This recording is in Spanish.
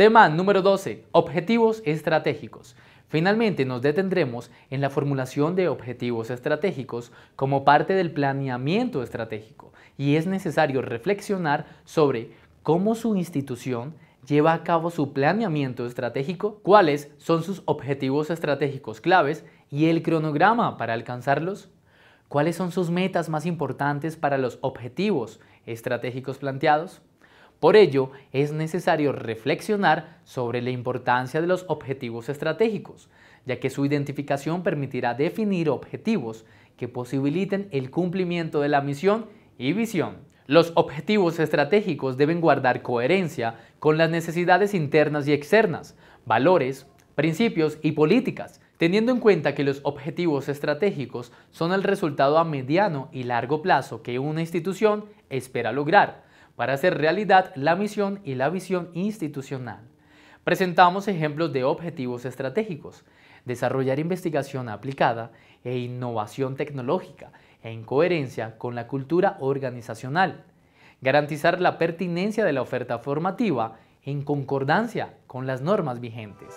Tema número 12. Objetivos estratégicos. Finalmente nos detendremos en la formulación de objetivos estratégicos como parte del planeamiento estratégico y es necesario reflexionar sobre cómo su institución lleva a cabo su planeamiento estratégico, cuáles son sus objetivos estratégicos claves y el cronograma para alcanzarlos, cuáles son sus metas más importantes para los objetivos estratégicos planteados, por ello, es necesario reflexionar sobre la importancia de los objetivos estratégicos, ya que su identificación permitirá definir objetivos que posibiliten el cumplimiento de la misión y visión. Los objetivos estratégicos deben guardar coherencia con las necesidades internas y externas, valores, principios y políticas, teniendo en cuenta que los objetivos estratégicos son el resultado a mediano y largo plazo que una institución espera lograr para hacer realidad la misión y la visión institucional. Presentamos ejemplos de objetivos estratégicos, desarrollar investigación aplicada e innovación tecnológica en coherencia con la cultura organizacional, garantizar la pertinencia de la oferta formativa en concordancia con las normas vigentes.